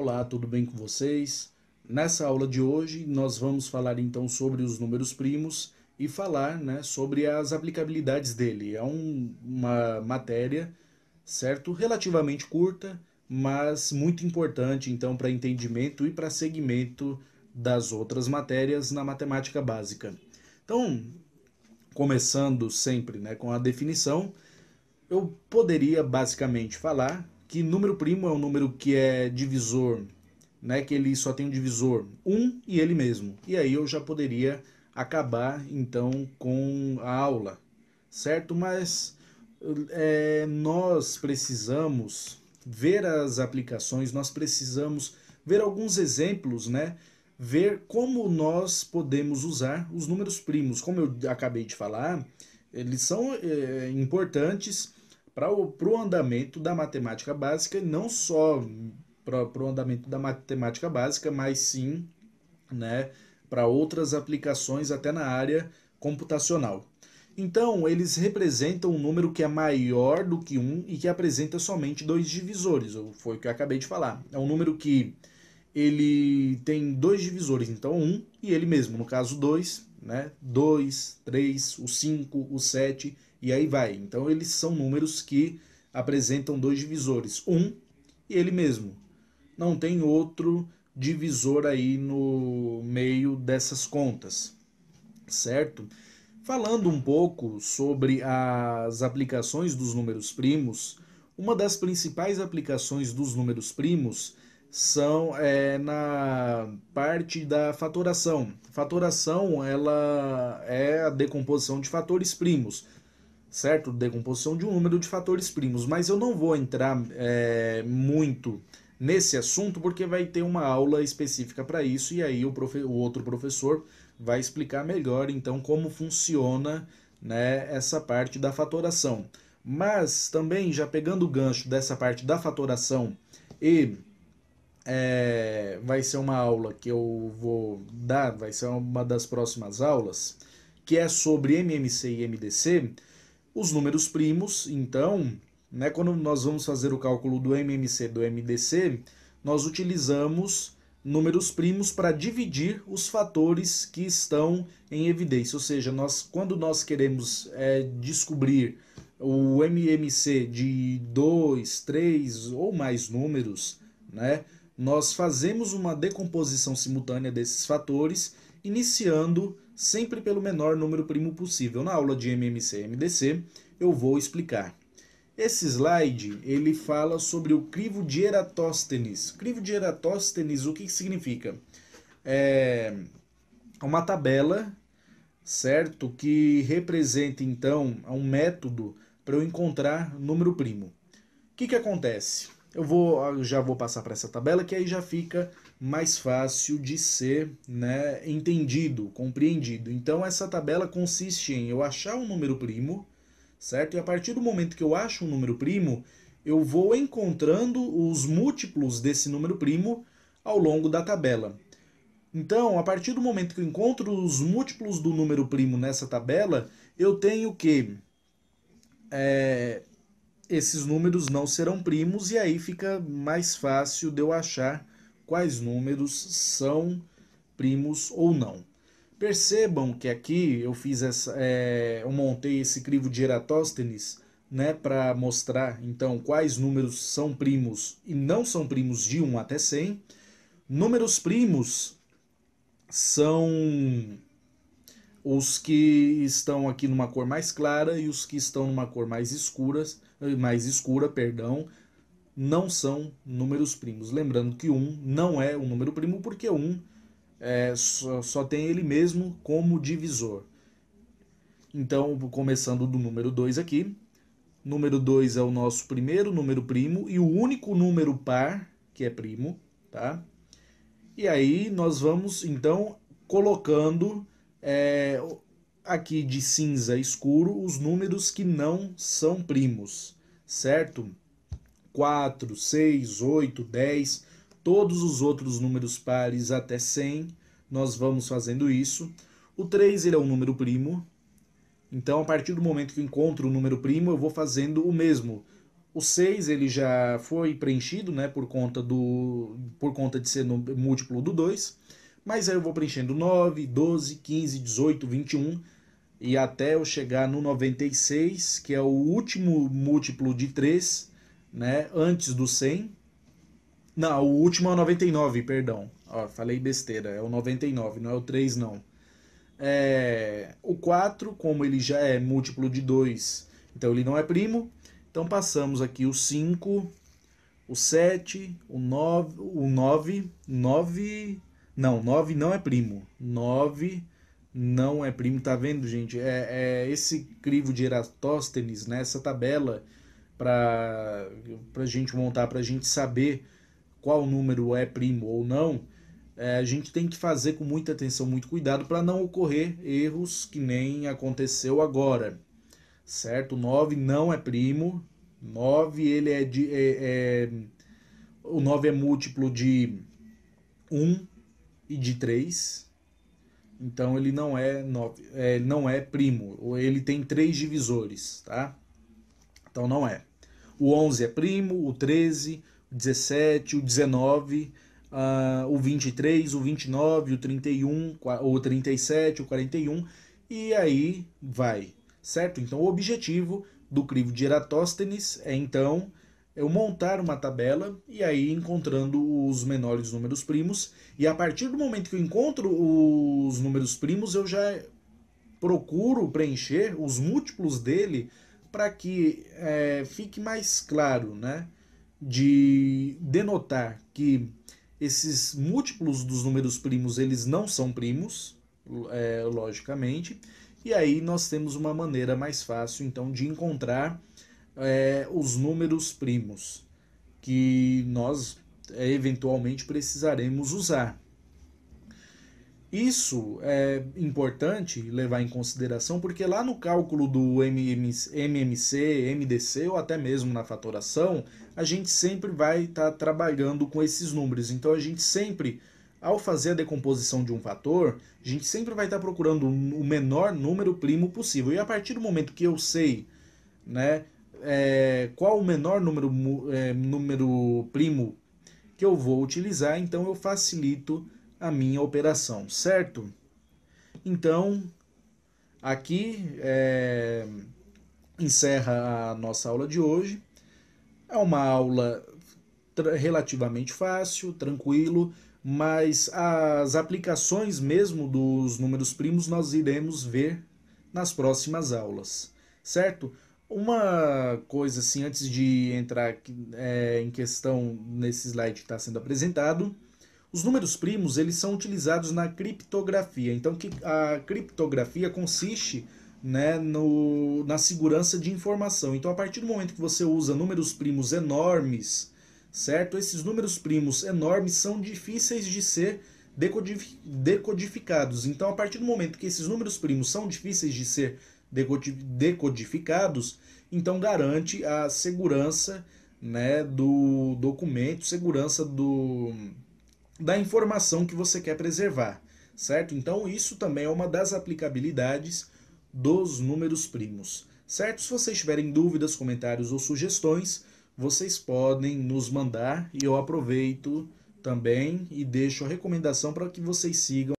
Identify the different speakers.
Speaker 1: Olá, tudo bem com vocês? Nessa aula de hoje, nós vamos falar então sobre os números primos e falar né, sobre as aplicabilidades dele. É um, uma matéria, certo? Relativamente curta, mas muito importante então para entendimento e para segmento das outras matérias na matemática básica. Então, começando sempre né, com a definição, eu poderia basicamente falar que número primo é um número que é divisor, né, que ele só tem um divisor 1 um e ele mesmo. E aí eu já poderia acabar então com a aula, certo? Mas é, nós precisamos ver as aplicações, nós precisamos ver alguns exemplos, né? Ver como nós podemos usar os números primos. Como eu acabei de falar, eles são é, importantes para o andamento da matemática básica, não só para o andamento da matemática básica, mas sim né, para outras aplicações até na área computacional. Então, eles representam um número que é maior do que um e que apresenta somente dois divisores, foi o que eu acabei de falar. É um número que ele tem dois divisores, então um e ele mesmo, no caso 2, né? 2, 3, o 5, o 7 e aí vai. Então eles são números que apresentam dois divisores, um e ele mesmo. Não tem outro divisor aí no meio dessas contas, certo? Falando um pouco sobre as aplicações dos números primos, uma das principais aplicações dos números primos são é, na parte da fatoração. Fatoração ela é a decomposição de fatores primos certo? Decomposição de um número de fatores primos. Mas eu não vou entrar é, muito nesse assunto porque vai ter uma aula específica para isso e aí o, profe o outro professor vai explicar melhor então como funciona né, essa parte da fatoração. Mas também, já pegando o gancho dessa parte da fatoração e é, vai ser uma aula que eu vou dar, vai ser uma das próximas aulas, que é sobre MMC e MDC, os números primos, então, né, quando nós vamos fazer o cálculo do MMC do MDC, nós utilizamos números primos para dividir os fatores que estão em evidência. Ou seja, nós, quando nós queremos é, descobrir o MMC de dois, três ou mais números, né, nós fazemos uma decomposição simultânea desses fatores, iniciando sempre pelo menor número primo possível. Na aula de MMC MDC eu vou explicar. Esse slide ele fala sobre o crivo de Eratóstenes. Crivo de Eratóstenes, o que, que significa? É uma tabela, certo, que representa então um método para eu encontrar número primo. O que, que acontece? Eu vou, eu já vou passar para essa tabela que aí já fica mais fácil de ser né, entendido, compreendido. Então essa tabela consiste em eu achar um número primo, certo? E a partir do momento que eu acho um número primo, eu vou encontrando os múltiplos desse número primo ao longo da tabela. Então, a partir do momento que eu encontro os múltiplos do número primo nessa tabela, eu tenho que é, esses números não serão primos e aí fica mais fácil de eu achar quais números são primos ou não. Percebam que aqui eu fiz essa, é, eu montei esse crivo de Eratóstenes né, para mostrar então quais números são primos e não são primos de 1 até 100. Números primos são os que estão aqui numa cor mais clara e os que estão numa cor mais escura, mais escura, perdão, não são números primos. Lembrando que 1 não é um número primo porque 1 é, só, só tem ele mesmo como divisor. Então, começando do número 2 aqui, número 2 é o nosso primeiro número primo e o único número par que é primo, tá? E aí nós vamos, então, colocando é, aqui de cinza escuro os números que não são primos, certo? 4, 6, 8, 10, todos os outros números pares até 100, nós vamos fazendo isso. O 3 ele é um número primo, então a partir do momento que eu encontro o número primo, eu vou fazendo o mesmo. O 6 ele já foi preenchido né, por, conta do, por conta de ser no, múltiplo do 2, mas aí eu vou preenchendo 9, 12, 15, 18, 21, e até eu chegar no 96, que é o último múltiplo de 3, né, antes do 100. Não, o último é o 99, perdão. Ó, falei besteira, é o 99, não é o 3 não. É, o 4, como ele já é múltiplo de 2, então ele não é primo. Então passamos aqui o 5, o 7, o 9, o 9, 9, não, 9 não é primo. 9 não é primo, tá vendo, gente? É, é esse crivo de Eratóstenes, né? tabela para a gente montar, para a gente saber qual número é primo ou não, é, a gente tem que fazer com muita atenção, muito cuidado para não ocorrer erros que nem aconteceu agora, certo? 9 não é primo, 9 ele é de... É, é, o 9 é múltiplo de 1 e de 3, então ele não é, 9, é, não é primo, ele tem três divisores, tá? Então não é. O 11 é primo, o 13, o 17, o 19, uh, ah, o 23, o 29, o 31, o 37, o 41 e aí vai, certo? Então o objetivo do crivo de Eratóstenes é então eu montar uma tabela e aí encontrando os menores números primos. E a partir do momento que eu encontro os números primos, eu já procuro preencher os múltiplos dele para que é, fique mais claro, né, de denotar que esses múltiplos dos números primos eles não são primos, é, logicamente, e aí nós temos uma maneira mais fácil então de encontrar é, os números primos que nós é, eventualmente precisaremos usar. Isso é importante levar em consideração porque lá no cálculo do MMC, MDC ou até mesmo na fatoração, a gente sempre vai estar tá trabalhando com esses números. Então a gente sempre, ao fazer a decomposição de um fator, a gente sempre vai estar tá procurando o menor número primo possível. E a partir do momento que eu sei né, é, qual o menor número, é, número primo que eu vou utilizar, então eu facilito a minha operação, certo? Então, aqui é, encerra a nossa aula de hoje. É uma aula relativamente fácil, tranquilo, mas as aplicações mesmo dos números primos nós iremos ver nas próximas aulas, certo? Uma coisa assim, antes de entrar é, em questão nesse slide que está sendo apresentado, os números primos eles são utilizados na criptografia. Então que a criptografia consiste né, no, na segurança de informação. Então a partir do momento que você usa números primos enormes, certo? Esses números primos enormes são difíceis de ser decodificados. Então a partir do momento que esses números primos são difíceis de ser decodificados, então garante a segurança né, do documento, segurança do da informação que você quer preservar, certo? Então isso também é uma das aplicabilidades dos números primos, certo? Se vocês tiverem dúvidas, comentários ou sugestões, vocês podem nos mandar e eu aproveito também e deixo a recomendação para que vocês sigam